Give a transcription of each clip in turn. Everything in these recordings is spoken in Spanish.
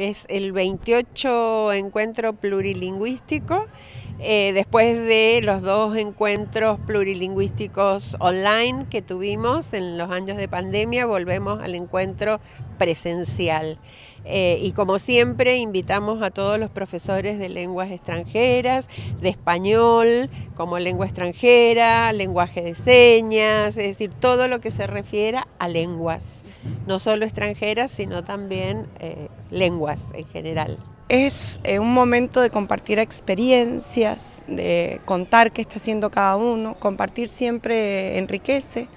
Es el 28 encuentro plurilingüístico eh, después de los dos encuentros plurilingüísticos online que tuvimos en los años de pandemia, volvemos al encuentro presencial. Eh, y como siempre, invitamos a todos los profesores de lenguas extranjeras, de español como lengua extranjera, lenguaje de señas, es decir, todo lo que se refiera a lenguas, no solo extranjeras, sino también eh, lenguas en general es eh, un momento de compartir experiencias, de contar qué está haciendo cada uno, compartir siempre enriquece,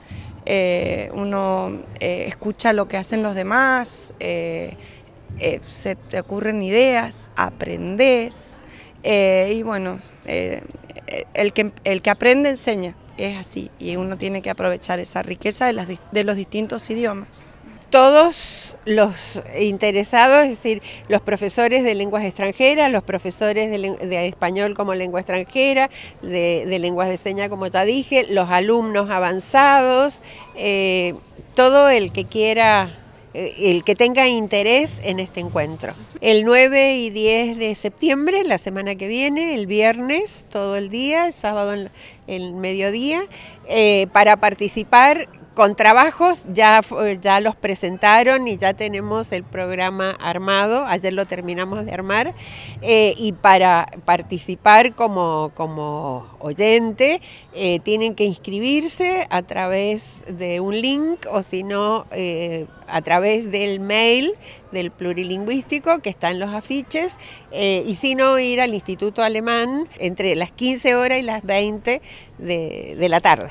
eh, uno eh, escucha lo que hacen los demás, se te ocurren ideas, aprendes y bueno, el, que, el que aprende enseña, es así y uno tiene que aprovechar esa riqueza de los distintos idiomas todos los interesados, es decir, los profesores de lenguas extranjeras, los profesores de, español como lengua extranjera, de, lenguas de señas como te dije, los alumnos avanzados, eh, todo el que quiera eh, el que tenga interés en este encuentro. El 9 y 10 de septiembre, la semana que viene, el viernes, todo el día, el sábado en el mediodía, eh, para participar con trabajos ya, ya los presentaron y ya tenemos el programa armado, ayer lo terminamos de armar, eh, y para participar como, como oyente eh, tienen que inscribirse a través de un link o si no eh, a través del mail del plurilingüístico que está en los afiches y si no ir al Instituto Alemán entre las 15 horas y las 20 de, de la tarde.